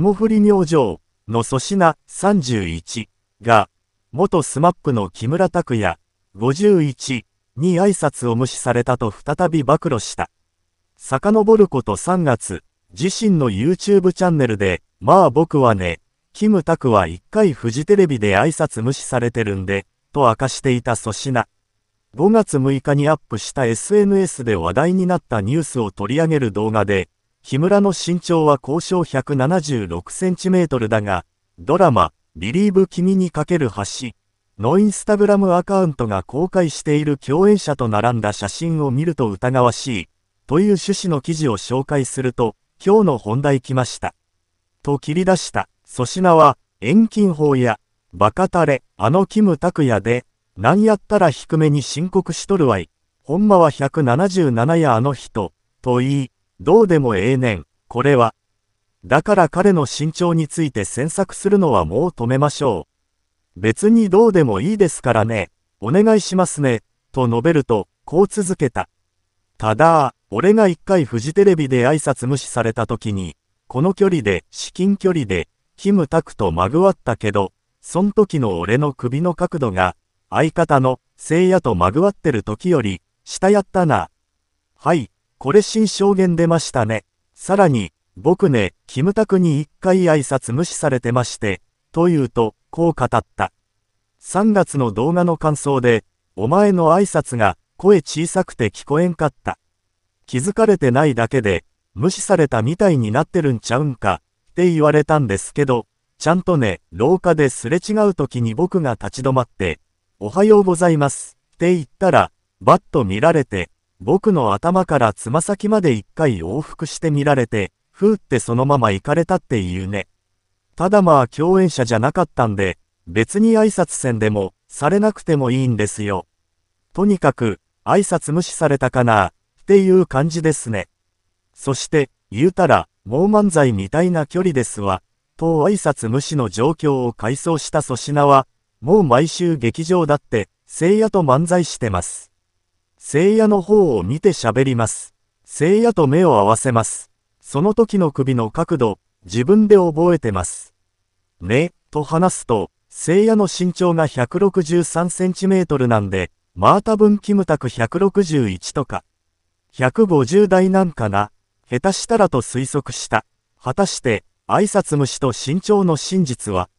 霜降り明星の粗品31が、元 smap の木村拓哉51に挨拶を無視されたと再び暴露した。遡ること3月、自身の YouTube チャンネルで、まあ僕はね、キムタクは一回フジテレビで挨拶無視されてるんで、と明かしていた粗品。5月6日にアップした SNS で話題になったニュースを取り上げる動画で、木村の身長は交渉176センチメートルだが、ドラマ、ビリーブ君にかける橋のインスタグラムアカウントが公開している共演者と並んだ写真を見ると疑わしい、という趣旨の記事を紹介すると、今日の本題来ました。と切り出した、粗品は、遠近法や、バカタレ、あのキムタクヤで、なんやったら低めに申告しとるわい。ほんまは177やあの人、と言い、どうでもええねん、これは。だから彼の身長について詮索するのはもう止めましょう。別にどうでもいいですからね、お願いしますね、と述べると、こう続けた。ただ、俺が一回フジテレビで挨拶無視された時に、この距離で、至近距離で、キムタクとまぐわったけど、そん時の俺の首の角度が、相方の、聖夜とまぐわってる時より、下やったな。はい、これ新証言出ましたね。さらに、僕ね、キムタクに一回挨拶無視されてまして、と言うと、こう語った。3月の動画の感想で、お前の挨拶が声小さくて聞こえんかった。気づかれてないだけで、無視されたみたいになってるんちゃうんか、って言われたんですけど、ちゃんとね、廊下ですれ違う時に僕が立ち止まって、おはようございます、って言ったら、バッと見られて、僕の頭からつま先まで一回往復して見られて、ふーってそのまま行かれたって言うね。ただまあ共演者じゃなかったんで、別に挨拶せんでも、されなくてもいいんですよ。とにかく、挨拶無視されたかな、っていう感じですね。そして、言うたら、もう漫才みたいな距離ですわ、と挨拶無視の状況を回想した粗品は、もう毎週劇場だって、聖夜と漫才してます。聖夜の方を見て喋ります。聖夜と目を合わせます。その時の首の角度、自分で覚えてます。ね、と話すと、聖夜の身長が163センチメートルなんで、マータ分キムタク161とか、150代なんかな、下手したらと推測した。果たして、挨拶虫と身長の真実は、